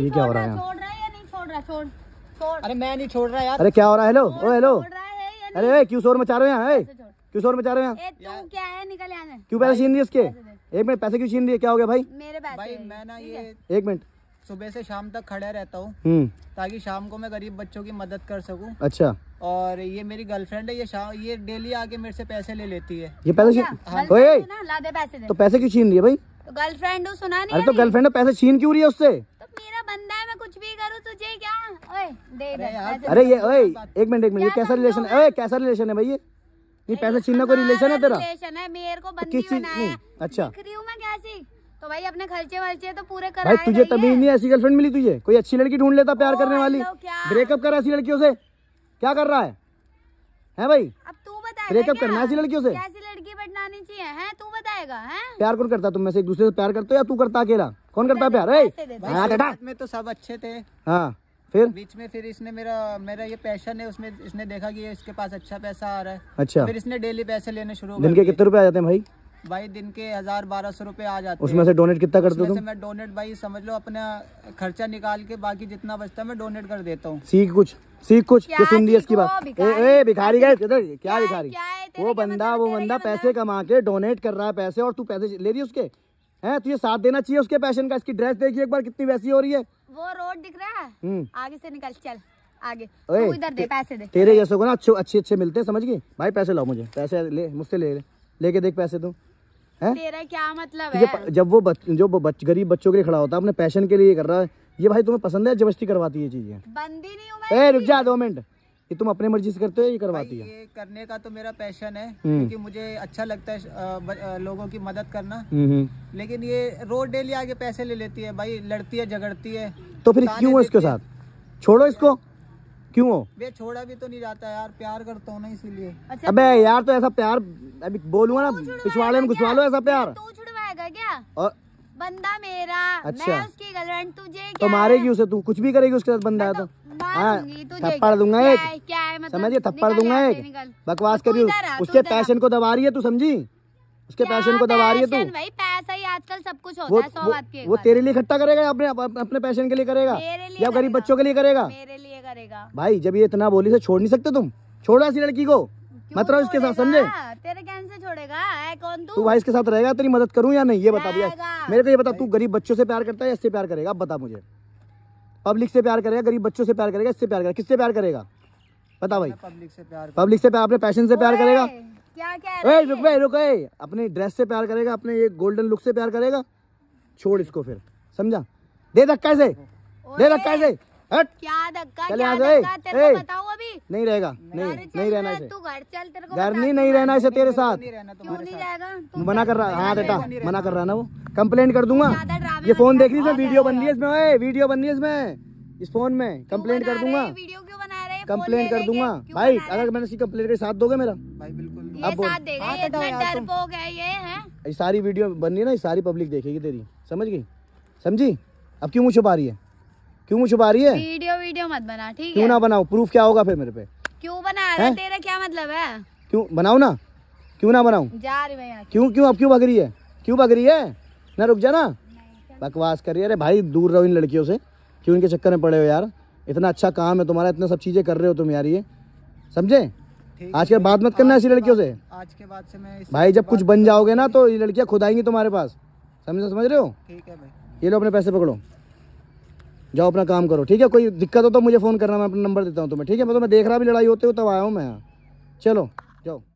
ये क्या हो रहा है अरे मैं नहीं छोड़ रहा यार अरे क्या हो रहा है हेलो ओ हेलो अरे क्यों शोर मचा रहे हैं क्यों शोर मचा रहे हैं क्या है निकल यहाँ क्यों पैसे छीन रही इसके एक मिनट पैसे क्यों छीन रही है क्या हो गया भाई मेरे पैसे भाई मैं ना ये एक मिनट सुबह से शाम तक खड़ा रहता हूँ हम्म। ताकि शाम को मैं गरीब बच्चों की मदद कर सकूँ अच्छा और ये मेरी गर्लफ्रेंड है ये शाम ये डेली आके मेरे से पैसे ले लेती है ये पैसे छीन पैसे तो पैसे क्यों छीन रही है भाई गर्लफ्रेंड तो सुना नहीं अरे तो गर्लफ्रेंड पैसे छीन क्यों रही है उससे मेरा बंदा है मैं कुछ भी करूँ तुझे क्या ओए दे दे अरे ये ओए एक मिनट एक मिनट ये कैसा रिलेशन है ओए कैसा रिलेशन है भाई ये ये पैसे छीनने को रिलेशन है तेरा रिलेशन है मेरे को तो बंदी बनाया अच्छा दिख मैं कैसी तो भाई अपने खर्चे वर्चे तो पूरे कर भाई तुझे तभी नहीं ऐसी गर्लफ्रेंड मिली तुझे कोई अच्छी लड़की ढूंढ लेता प्यार करने वाली ब्रेकअप करा ऐसी लड़कियों से क्या कर रहा है है भाई अब तू बता ब्रेकअप करना ऐसी लड़कियों से ऐसी लड़की बटनानी चाहिए है तू बताएगा है प्यार कौन करता तुम में से एक दूसरे से प्यार करते हो या तू करता अकेला कौन करता है प्यार में तो सब अच्छे थे हाँ फिर बीच में फिर इसने मेरा मेरा ये पैशन है उसमें इसने देखा कि इसके पास अच्छा पैसा आ रहा है अच्छा फिर इसने डेली पैसे लेने शुरू दिन के कितने रुपए आ जाते हैं भाई भाई दिन के हजार बारह सौ रूपए आ जाते उसमें से डोनेट कितना करते हो मैं डोनेट भाई समझ लो अपना खर्चा निकाल के बाकी जितना बचता मैं डोनेट कर देता हूँ सीख कुछ सीख कुछ ये सुन दिया इसकी बात ए भिखारी गए किधर क्या भिखारी वो बंदा मतलब वो बंदा पैसे मतलब? कमा के डोनेट कर रहा है पैसे और तू पैसे ले रही उसके है तुझे साथ देना चाहिए उसके पैशन का इसकी ड्रेस देखिए एक बार कितनी वैसी हो रही है वो रोड दिख रहा है हम्म। आगे से निकल चल आगे तू इधर दे पैसे दे तेरे जैसे को ना अच्छे अच्छे अच्छे मिलते हैं समझ गई भाई पैसे लाओ मुझे पैसे ले मुझसे ले लेके देख पैसे तू है तेरा क्या मतलब है जब वो बच, जो बच, गरीब बच्चों के लिए खड़ा होता है अपने पैशन के लिए कर रहा है ये भाई तुम्हें पसंद है जबस्ती करवाती है चीजें बंदी नहीं हूं मैं ए रुक जा दो मिनट ये तुम अपने मर्जी से करते हो ये करवाती है ये करने का तो मेरा पैशन है हम्म। क्योंकि मुझे अच्छा लगता है लोगों की मदद करना हम्म, हम्म। लेकिन ये रोज डेली आगे पैसे ले लेती है भाई लड़ती है झगड़ती है तो फिर क्यों इसके साथ छोड़ो इसको क्यों हो मैं छोड़ा भी तो नहीं जाता यार प्यार करता हूँ ना इसीलिए अच्छा अबे यार तो ऐसा प्यार अभी बोलूंगा ना पिछवाड़े में घुसवा लो ऐसा प्यार तू छुड़वाएगा क्या और बंदा मेरा अच्छा मैं उसकी गर्लफ्रेंड तुझे तो क्या तो मारेगी उसे तू कुछ भी करेगी उसके साथ बंदा है तो हाँ तो थप्पड़ दूंगा एक मतलब समझिए थप्पड़ दूंगा एक बकवास तो करी उसके तो पैशन को दबा रही है तू समझी उसके पैशन को दबा रही है तू भाई पैसा ही आजकल सब कुछ होता वो, है सौ वो, बात के वो तेरे लिए इकट्ठा करेगा अपने अपने पैशन के लिए करेगा या गरीब बच्चों के लिए करेगा मेरे लिए करेगा भाई जब ये इतना बोली से छोड़ नहीं सकते तुम छोड़ो ऐसी लड़की को मत रहो इसके साथ समझे तेरे कहने से छोड़ेगा कौन तू तू भाई इसके साथ रहेगा तेरी मदद करूँ या नहीं ये बता भैया मेरे को ये बता तू गरीब बच्चों से प्यार करता है या इससे प्यार करेगा बता मुझे पब्लिक से प्यार करेगा गरीब बच्चों से प्यार करेगा इससे प्यार करेगा किससे प्यार करेगा बता भाई पब्लिक से प्यार पब्लिक से प्यार अपने पैशन से प्यार करेगा क्या क्या रुक भाई रुक अपने ड्रेस से प्यार करेगा अपने ये गोल्डन लुक से प्यार करेगा छोड़ इसको फिर समझा दे धक्का से दे धक्का से हट क्या धक्का क्या धक्का तेरे को बताऊं नहीं रहेगा नहीं नहीं रहना इसे घर नहीं नहीं रहना इसे तेरे साथ मना कर रहा हाँ बेटा मना कर रहा ना वो कंप्लेंट कर दूंगा ये फोन देख रही वीडियो बन रही है इसमें वीडियो बन रही है इसमें इस फोन में कंप्लेंट कर दूंगा कंप्लेंट कर दूंगा भाई अगर मैंने इसकी कंप्लेंट के साथ दोगे मेरा भाई बिल्कुल ये हाँ, ये सारी वीडियो बन रही है ना ये सारी पब्लिक देखेगी तेरी समझ गई समझी अब क्यों मुँह छुपा रही है क्यों मुझे छुपा रही है वीडियो वीडियो मत बना ठीक है क्यों ना बनाओ प्रूफ क्या होगा फिर मेरे पे क्यों बना रहा तेरा क्या मतलब है क्यों बनाओ ना क्यों ना बनाऊ जा रही मैं क्यों क्यों अब क्यों भग रही है क्यों भग रही है ना रुक जा ना बकवास कर रही है अरे भाई दूर रहो इन लड़कियों से क्यों इनके चक्कर में पड़े हो यार इतना अच्छा काम है तुम्हारा इतना सब चीज़ें कर रहे हो तुम यार ये समझे आज के बात मत करना ऐसी लड़कियों से आज के बाद से मैं भाई जब कुछ बन जाओगे ना तो ये लड़कियां खुद आएंगी तुम्हारे पास समझ समझ रहे हो ठीक है भाई ये लो अपने पैसे पकड़ो जाओ अपना काम करो ठीक है कोई दिक्कत हो तो मुझे फ़ोन करना मैं अपना नंबर देता हूँ तुम्हें ठीक है मैं तो मैं देख रहा भी लड़ाई होते हो तब आया हूँ मैं यहाँ चलो जाओ